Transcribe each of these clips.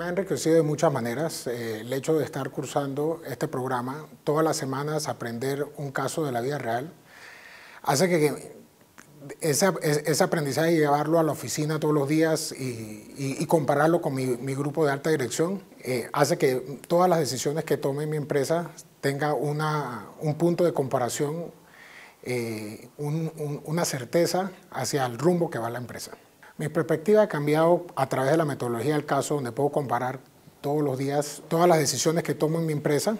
Me ha enriquecido de muchas maneras eh, el hecho de estar cursando este programa, todas las semanas aprender un caso de la vida real, hace que ese, aprendizaje aprendizaje llevarlo a la oficina todos los días y, compararlo con mi, grupo de alta dirección, eh, hace que todas las decisiones que tome mi empresa tenga un punto de comparación, eh, una certeza hacia el rumbo que va la empresa. Mi perspectiva ha cambiado a través de la metodología del caso, donde puedo comparar todos los días todas las decisiones que tomo en mi empresa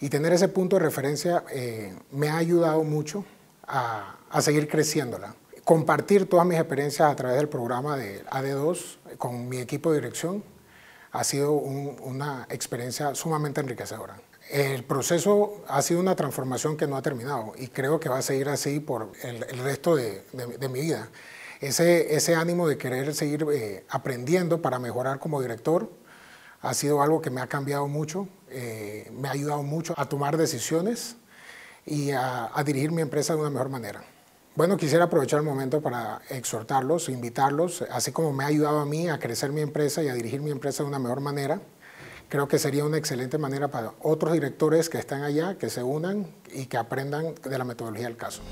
y tener ese punto de referencia eh, me ha ayudado mucho a, a, seguir creciéndola. Compartir todas mis experiencias a través del programa de AD2 con mi equipo de dirección ha sido una experiencia sumamente enriquecedora. El proceso ha sido una transformación que no ha terminado y creo que va a seguir así por el, resto de, de mi vida ese, ese ánimo de querer seguir eh, aprendiendo para mejorar como director ha sido algo que me ha cambiado mucho, eh, me ha ayudado mucho a tomar decisiones y a, a dirigir mi empresa de una mejor manera. Bueno, quisiera aprovechar el momento para exhortarlos, invitarlos, así como me ha ayudado a mí a crecer mi empresa y a dirigir mi empresa de una mejor manera. Creo que sería una excelente manera para otros directores que están allá que se unan y que aprendan de la metodología del caso.